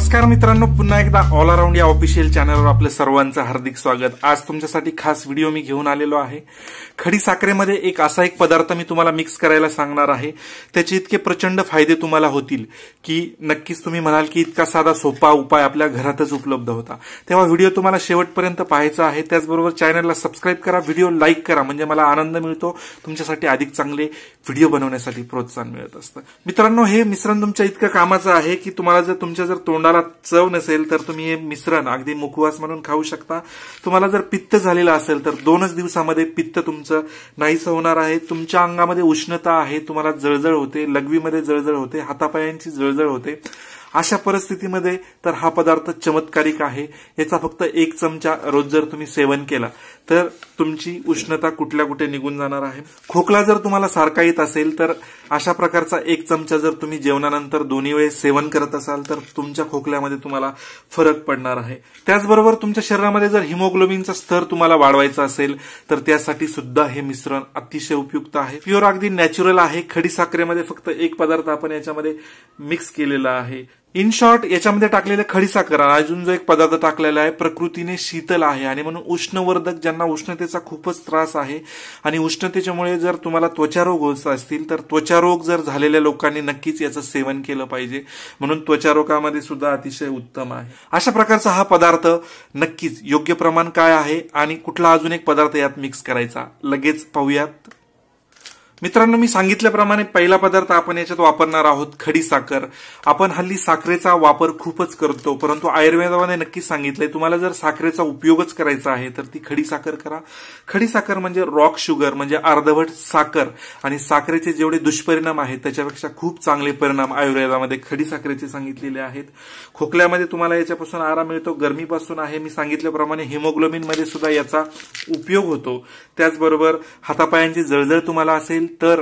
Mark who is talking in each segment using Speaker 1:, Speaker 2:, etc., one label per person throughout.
Speaker 1: नमस्कार मित्रांनो पुन्हा एकदा ऑल अराउंड या ऑफिशियल चॅनलवर आपलं सर्वांचं हार्दिक स्वागत आज तुमच्यासाठी खास व्हिडिओ मी घेऊन आलेलो आहे खडी साखरेमध्ये एक असा एक पदार्थ मी तुम्हाला मिक्स करायला सांगणार आहे त्याचे इतके प्रचंड फायदे तुम्हाला होतील की नक्कीच तुम्ही म्हणाल की इतका साधा सोपा उपाय आपल्या घरातच उपलब्ध होता तेव्हा व्हिडिओ तुम्हाला शेवटपर्यंत पाहायचा आहे त्याचबरोबर चॅनलला सबस्क्राईब करा व्हिडिओ लाईक करा म्हणजे मला आनंद मिळतो तुमच्यासाठी अधिक चांगले व्हिडिओ बनवण्यासाठी प्रोत्साहन मिळत असतं मित्रांनो हे मिश्रण तुमच्या इतकं कामाचं आहे की तुम्हाला जर तुमच्या जर तोंडा तुम्हाला चव नसेल तर तुम्ही हे मिश्रण अगदी मुखवास म्हणून खाऊ शकता तुम्हाला जर पित्त झालेलं असेल तर दोनच दिवसामध्ये पित्त तुमचं नाहीस होणार आहे तुमच्या अंगामध्ये उष्णता आहे तुम्हाला जळजळ होते लघवीमध्ये जळजळ होते हातापायांची जळजळ होते अशा परिस्थितीमध्ये तर हा पदार्थ चमत्कारिक आहे याचा फक्त एक चमचा रोज जर तुम्ही सेवन केला तर तुमची उष्णता कुठल्या कुठे निघून जाणार आहे खोकला जर तुम्हाला सारखा येत असेल तर अशा प्रकारचा एक चमचा जर तुम्ही जेवणानंतर दोन्ही वेळेस सेवन करत असाल तर तुमच्या खोकल्यामध्ये तुम्हाला फरक पडणार आहे त्याचबरोबर तुमच्या शरीरामध्ये जर हिमोग्लोबिनचा स्तर तुम्हाला वाढवायचा असेल तर त्यासाठी सुद्धा हे मिश्रण अतिशय उपयुक्त आहे प्युअर अगदी नॅचरल आहे खडी साखरेमध्ये फक्त एक पदार्थ आपण याच्यामध्ये मिक्स केलेला आहे इन शॉर्ट याच्यामध्ये टाकलेले खडीसाकर अजून जो एक पदार्थ टाकलेला आहे प्रकृतीने शीतल आहे आणि म्हणून उष्णवर्धक ज्यांना उष्णतेचा खूपच त्रास आहे आणि उष्णतेच्यामुळे जर तुम्हाला त्वचारोग होत असतील तर त्वचारोग जर झालेल्या लोकांनी नक्कीच याचं सेवन केलं पाहिजे म्हणून त्वचारोगामध्ये सुद्धा अतिशय उत्तम आहे अशा प्रकारचा हा पदार्थ नक्कीच योग्य प्रमाण काय आहे आणि कुठला अजून एक पदार्थ यात मिक्स करायचा लगेच पाहूयात मित्रांनो मी सांगितल्याप्रमाणे पहिला पदार्थ आपण याच्यात वापरणार आहोत खडी साखर आपण हल्ली साखरेचा वापर खूपच करतो परंतु आयुर्वेदामध्ये नक्कीच सांगितलंय तुम्हाला जर साखरेचा उपयोगच करायचा आहे तर ती खडी साखर करा खडी साखर म्हणजे रॉक शुगर म्हणजे अर्धवट साखर आणि साखरेचे जेवढे दुष्परिणाम आहेत त्याच्यापेक्षा खूप चांगले परिणाम आयुर्वेदामध्ये खडी साखरेचे सांगितलेले आहेत खोकल्यामध्ये तुम्हाला याच्यापासून आराम मिळतो गरमीपासून आहे मी सांगितल्याप्रमाणे हिमोग्लोबिनमध्ये सुद्धा याचा उपयोग होतो त्याचबरोबर हातापायांची जळजळ तुम्हाला असेल तर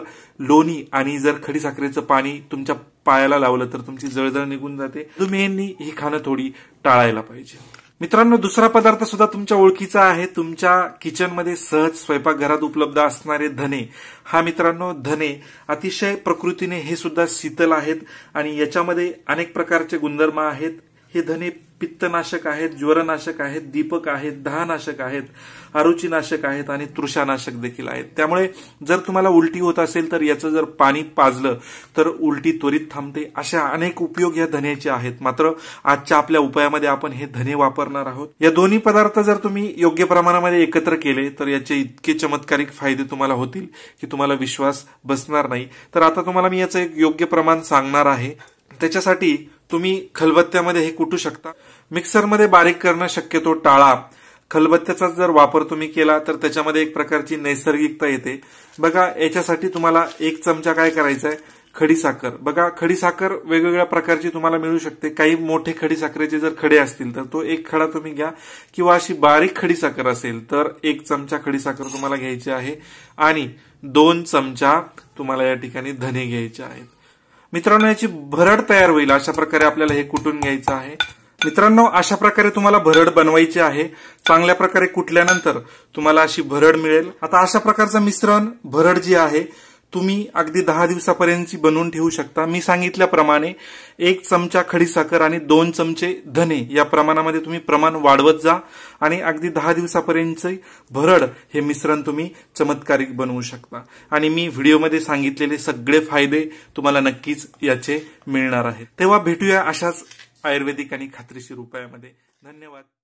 Speaker 1: लोणी आणि जर खडी साखरेचं पाणी तुमच्या पायाला लावलं तर तुमची जळजळ निघून जाते मेनली ही खाणं थोडी टाळायला पाहिजे मित्रांनो दुसरा पदार्थ सुद्धा तुमच्या ओळखीचा आहे तुमच्या किचनमध्ये सहज स्वयंपाकघरात उपलब्ध असणारे धने हा मित्रांनो धने अतिशय प्रकृतीने हे सुद्धा शीतल आहेत आणि याच्यामध्ये अनेक प्रकारचे गुणधर्म आहेत हे धने पित्तनाशक आहेत ज्वरनाशक आहेत दीपक आहेत दहानाशक आहेत अरुचीनाशक आहेत आणि तृषानाशक देखील आहेत त्यामुळे जर तुम्हाला उलटी होत असेल तर याचं जर पाणी पाजलं तर उलटी त्वरित थांबते अशा अनेक उपयोग या धन्याचे आहेत मात्र आजच्या आपल्या उपायामध्ये आपण हे धने वापरणार आहोत या दोन्ही पदार्थ जर तुम्ही योग्य प्रमाणामध्ये एकत्र केले तर याचे इतके चमत्कारिक फायदे तुम्हाला होतील की तुम्हाला विश्वास बसणार नाही तर आता तुम्हाला मी याचं एक योग्य प्रमाण सांगणार आहे त्याच्यासाठी तुम्ही खलबत्त्यामध्ये हे कुटू शकता मिक्सरमध्ये बारीक करणं शक्यतो टाळा खलबत्त्याचा जर वापर तुम्ही केला तर त्याच्यामध्ये एक प्रकारची नैसर्गिकता येते बघा याच्यासाठी तुम्हाला एक चमचा काय करायचा आहे खडीसाखर बघा खडीसाखर वेगवेगळ्या प्रकारची तुम्हाला मिळू शकते काही मोठे खडीसाखरेचे जर खडे असतील तर तो एक खडा तुम्ही घ्या किंवा अशी बारीक साखर असेल तर एक चमचा साखर तुम्हाला घ्यायची आहे आणि दोन चमचा तुम्हाला या ठिकाणी धने घ्यायचे आहेत मित्रांनो याची भरड तयार होईल अशा प्रकारे आपल्याला हे कुटून घ्यायचं आहे मित्रांनो अशा प्रकारे तुम्हाला भरड बनवायची आहे चांगल्या प्रकारे कुटल्यानंतर तुम्हाला अशी भरड मिळेल आता अशा प्रकारचं मिश्रण भरड जी आहे तुम्ही अगदी दहा दिवसापर्यंतची बनवून ठेवू शकता मी सांगितल्याप्रमाणे एक चमचा खडीसाखर आणि दोन चमचे धने या प्रमाणामध्ये तुम्ही प्रमाण वाढवत जा आणि अगदी दहा दिवसापर्यंतचे भरड हे मिश्रण तुम्ही चमत्कारिक बनवू शकता आणि मी व्हिडिओमध्ये सांगितलेले सगळे फायदे तुम्हाला नक्कीच याचे मिळणार आहेत तेव्हा भेटूया अशाच आयुर्वेदिक आणि खात्रीशीर उपायामध्ये धन्यवाद